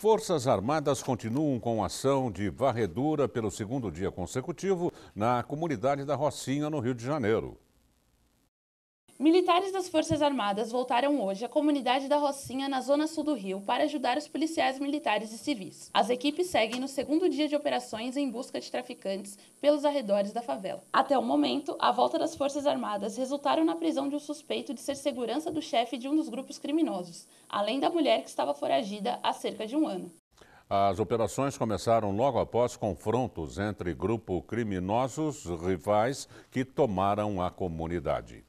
Forças Armadas continuam com ação de varredura pelo segundo dia consecutivo na comunidade da Rocinha, no Rio de Janeiro. Militares das Forças Armadas voltaram hoje à comunidade da Rocinha, na zona sul do Rio, para ajudar os policiais militares e civis. As equipes seguem no segundo dia de operações em busca de traficantes pelos arredores da favela. Até o momento, a volta das Forças Armadas resultaram na prisão de um suspeito de ser segurança do chefe de um dos grupos criminosos, além da mulher que estava foragida há cerca de um ano. As operações começaram logo após confrontos entre grupos criminosos rivais que tomaram a comunidade.